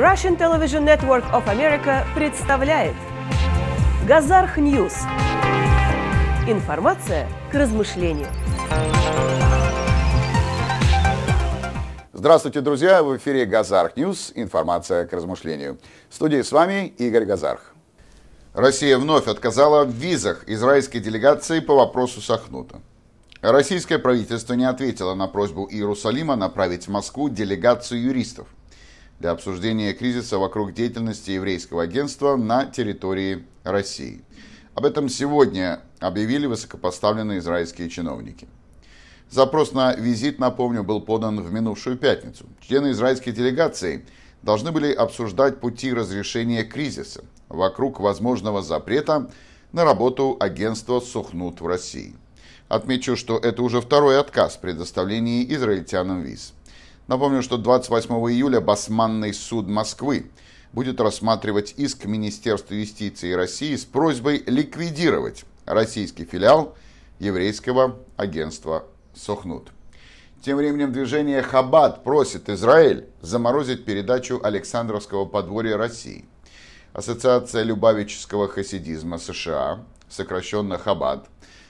Russian Television Network of America представляет Газарх Ньюс. Информация к размышлению. Здравствуйте, друзья! В эфире Газарх Ньюс. Информация к размышлению. В студии с вами Игорь Газарх. Россия вновь отказала в визах израильской делегации по вопросу Сахнута. Российское правительство не ответило на просьбу Иерусалима направить в Москву делегацию юристов для обсуждения кризиса вокруг деятельности еврейского агентства на территории России. Об этом сегодня объявили высокопоставленные израильские чиновники. Запрос на визит, напомню, был подан в минувшую пятницу. Члены израильской делегации должны были обсуждать пути разрешения кризиса вокруг возможного запрета на работу агентства «Сухнут» в России. Отмечу, что это уже второй отказ в предоставлении израильтянам виз. Напомню, что 28 июля Басманный суд Москвы будет рассматривать иск Министерства юстиции России с просьбой ликвидировать российский филиал еврейского агентства «Сохнут». Тем временем движение «Хаббат» просит Израиль заморозить передачу Александровского подворья России. Ассоциация Любавического хасидизма США, сокращенно «Хаббат»,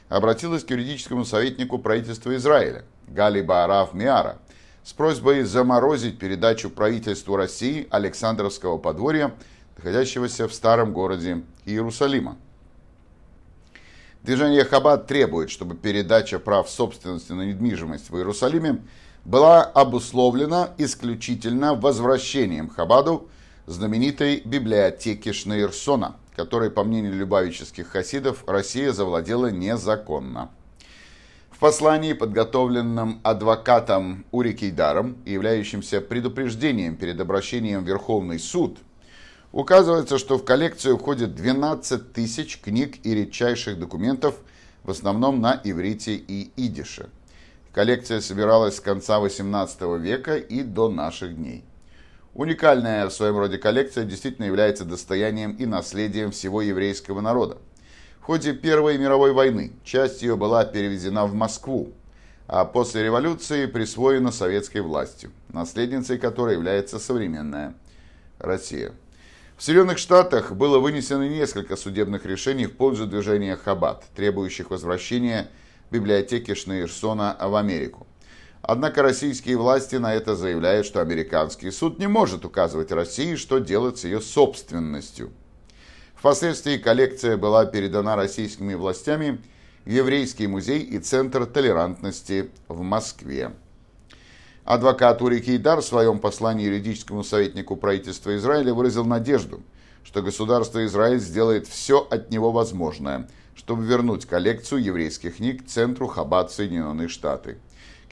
обратилась к юридическому советнику правительства Израиля Гали Баараф Миара – с просьбой заморозить передачу правительству России Александровского подворья, находящегося в старом городе Иерусалима. Движение Хабад требует, чтобы передача прав собственности на недвижимость в Иерусалиме была обусловлена исключительно возвращением Хабаду знаменитой библиотеки Шнейрсона, которой, по мнению любавических хасидов, Россия завладела незаконно. В послании, подготовленном адвокатом Ури Кейдаром являющимся предупреждением перед обращением в Верховный суд, указывается, что в коллекцию входит 12 тысяч книг и редчайших документов, в основном на иврите и идише. Коллекция собиралась с конца XVIII века и до наших дней. Уникальная в своем роде коллекция действительно является достоянием и наследием всего еврейского народа ходе Первой мировой войны часть ее была перевезена в Москву, а после революции присвоена советской властью, наследницей которой является современная Россия. В Соединенных Штатах было вынесено несколько судебных решений в пользу движения Хаббат, требующих возвращения библиотеки Шнейрсона в Америку. Однако российские власти на это заявляют, что американский суд не может указывать России, что делать с ее собственностью. Впоследствии коллекция была передана российскими властями в Еврейский музей и Центр толерантности в Москве. Адвокат Ури Кейдар в своем послании юридическому советнику правительства Израиля выразил надежду, что государство Израиль сделает все от него возможное, чтобы вернуть коллекцию еврейских книг Центру Хаббат Соединенные Штаты.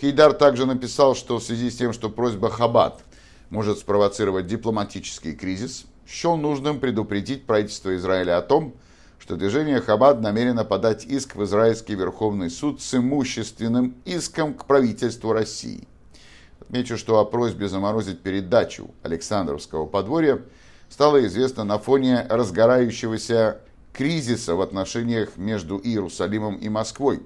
Кейдар также написал, что в связи с тем, что просьба Хаббат может спровоцировать дипломатический кризис – счел нужным предупредить правительство Израиля о том, что движение Хабад намерено подать иск в Израильский Верховный суд с имущественным иском к правительству России. Отмечу, что о просьбе заморозить передачу Александровского подворья стало известно на фоне разгорающегося кризиса в отношениях между Иерусалимом и Москвой,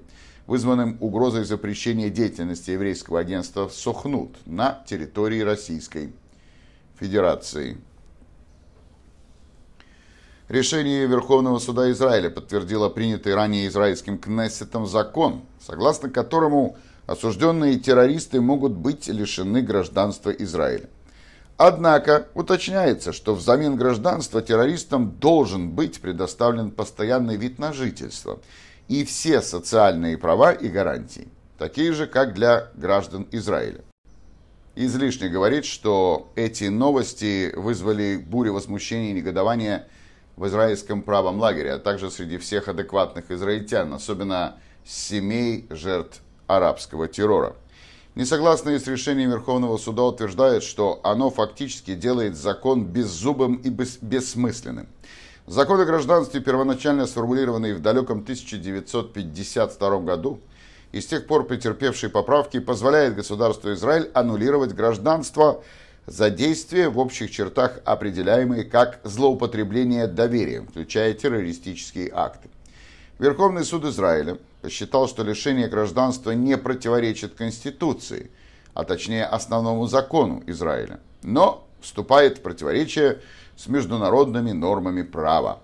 вызванным угрозой запрещения деятельности еврейского агентства «Сохнут» на территории Российской Федерации. Решение Верховного суда Израиля подтвердило принятый ранее израильским Кнессетом закон, согласно которому осужденные террористы могут быть лишены гражданства Израиля. Однако уточняется, что взамен гражданства террористам должен быть предоставлен постоянный вид на жительство и все социальные права и гарантии, такие же, как для граждан Израиля. Излишне говорить, что эти новости вызвали бурю возмущения и негодования в израильском правом лагере, а также среди всех адекватных израильтян, особенно семей жертв арабского террора. Несогласные с решением Верховного суда утверждают, что оно фактически делает закон беззубым и бессмысленным. Закон о гражданстве, первоначально сформулированный в далеком 1952 году, и с тех пор претерпевший поправки, позволяет государству Израиль аннулировать гражданство за действия, в общих чертах определяемые как злоупотребление доверием, включая террористические акты. Верховный суд Израиля посчитал, что лишение гражданства не противоречит Конституции, а точнее основному закону Израиля, но вступает в противоречие с международными нормами права.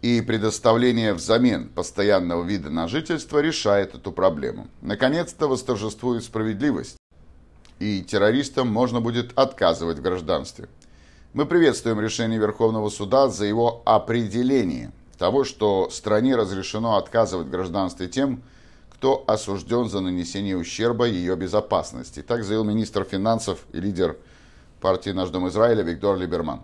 И предоставление взамен постоянного вида на жительство решает эту проблему. Наконец-то восторжествует справедливость, и террористам можно будет отказывать в гражданстве. Мы приветствуем решение Верховного суда за его определение того, что стране разрешено отказывать в гражданстве тем, кто осужден за нанесение ущерба ее безопасности. Так заявил министр финансов и лидер партии «Наш дом Израиля» Виктор Либерман.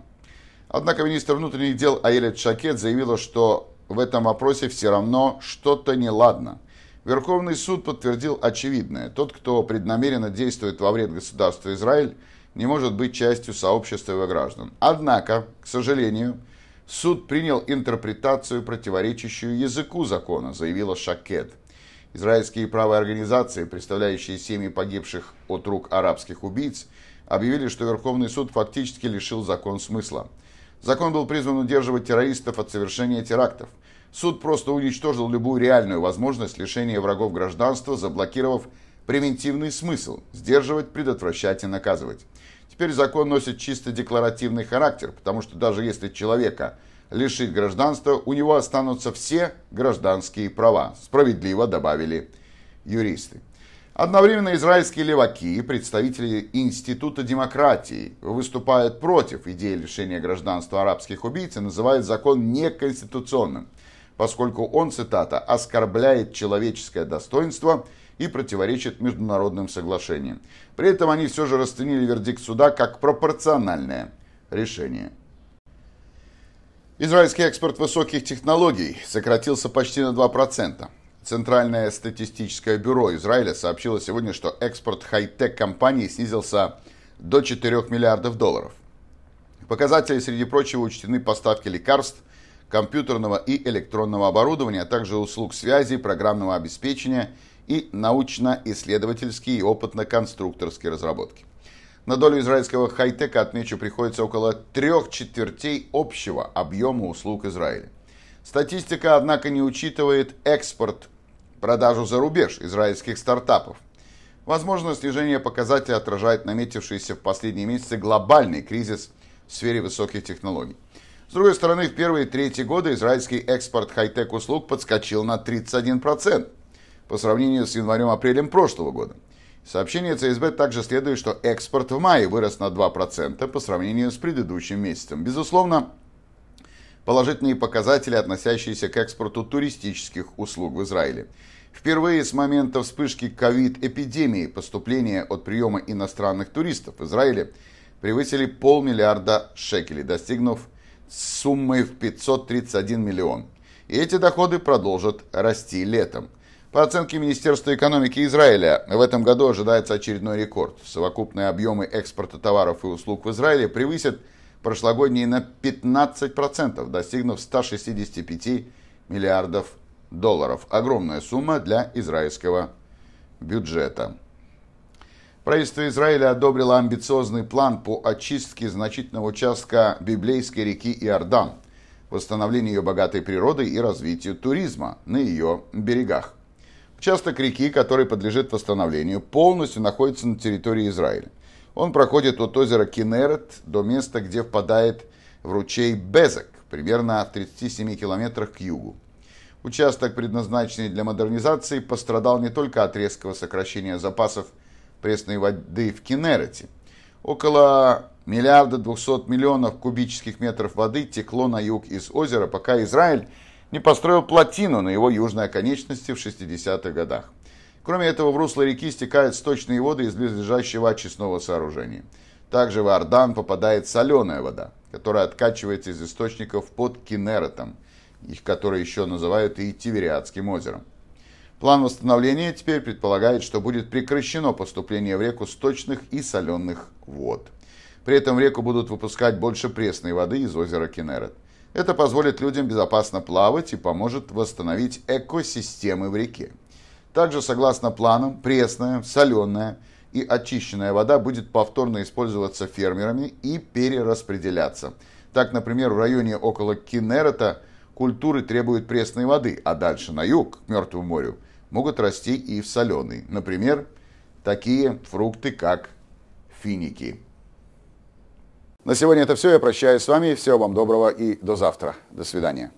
Однако министр внутренних дел Аилет Шакет заявила, что в этом вопросе все равно что-то неладно – Верховный суд подтвердил очевидное. Тот, кто преднамеренно действует во вред государству Израиль, не может быть частью сообщества его граждан. Однако, к сожалению, суд принял интерпретацию, противоречащую языку закона, заявила Шакет. Израильские правые организации, представляющие семьи погибших от рук арабских убийц, объявили, что Верховный суд фактически лишил закон смысла. Закон был призван удерживать террористов от совершения терактов. Суд просто уничтожил любую реальную возможность лишения врагов гражданства, заблокировав превентивный смысл – сдерживать, предотвращать и наказывать. Теперь закон носит чисто декларативный характер, потому что даже если человека лишить гражданства, у него останутся все гражданские права, справедливо добавили юристы. Одновременно израильские леваки и представители Института демократии выступают против идеи лишения гражданства арабских убийц и называют закон неконституционным – поскольку он, цитата, «оскорбляет человеческое достоинство» и противоречит международным соглашениям. При этом они все же расценили вердикт суда как пропорциональное решение. Израильский экспорт высоких технологий сократился почти на 2%. Центральное статистическое бюро Израиля сообщило сегодня, что экспорт хай-тек компаний снизился до 4 миллиардов долларов. показатели, среди прочего, учтены поставки лекарств – компьютерного и электронного оборудования, а также услуг связи, программного обеспечения и научно-исследовательские и опытно-конструкторские разработки. На долю израильского хай-тека, отмечу, приходится около трех четвертей общего объема услуг Израиля. Статистика, однако, не учитывает экспорт, продажу за рубеж израильских стартапов. Возможно, снижение показателя отражает наметившийся в последние месяцы глобальный кризис в сфере высоких технологий. С другой стороны, в первые третьи года израильский экспорт хай-тек услуг подскочил на 31% по сравнению с январем-апрелем прошлого года. Сообщение ЦСБ также следует, что экспорт в мае вырос на 2% по сравнению с предыдущим месяцем. Безусловно, положительные показатели, относящиеся к экспорту туристических услуг в Израиле. Впервые с момента вспышки ковид-эпидемии поступления от приема иностранных туристов в Израиле превысили полмиллиарда шекелей, достигнув с суммой в 531 миллион. И эти доходы продолжат расти летом. По оценке Министерства экономики Израиля, в этом году ожидается очередной рекорд. Совокупные объемы экспорта товаров и услуг в Израиле превысят прошлогодние на 15%, достигнув 165 миллиардов долларов. Огромная сумма для израильского бюджета. Правительство Израиля одобрило амбициозный план по очистке значительного участка библейской реки Иордан, восстановлению ее богатой природы и развитию туризма на ее берегах. Участок реки, который подлежит восстановлению, полностью находится на территории Израиля. Он проходит от озера Кинерет до места, где впадает в ручей Безек, примерно в 37 километрах к югу. Участок, предназначенный для модернизации, пострадал не только от резкого сокращения запасов пресной воды в Кенерете. Около миллиарда двухсот миллионов кубических метров воды текло на юг из озера, пока Израиль не построил плотину на его южной оконечности в 60-х годах. Кроме этого, в русло реки стекают сточные воды из близлежащего очистного сооружения. Также в Ордан попадает соленая вода, которая откачивается из источников под Кинеретом, их которые еще называют и Тивериадским озером. План восстановления теперь предполагает, что будет прекращено поступление в реку сточных и соленых вод. При этом в реку будут выпускать больше пресной воды из озера Кенерет. Это позволит людям безопасно плавать и поможет восстановить экосистемы в реке. Также, согласно планам, пресная, соленая и очищенная вода будет повторно использоваться фермерами и перераспределяться. Так, например, в районе около Кинерета культуры требуют пресной воды, а дальше на юг, к Мертвому морю, могут расти и в соленой. Например, такие фрукты, как финики. На сегодня это все. Я прощаюсь с вами. Всего вам доброго и до завтра. До свидания.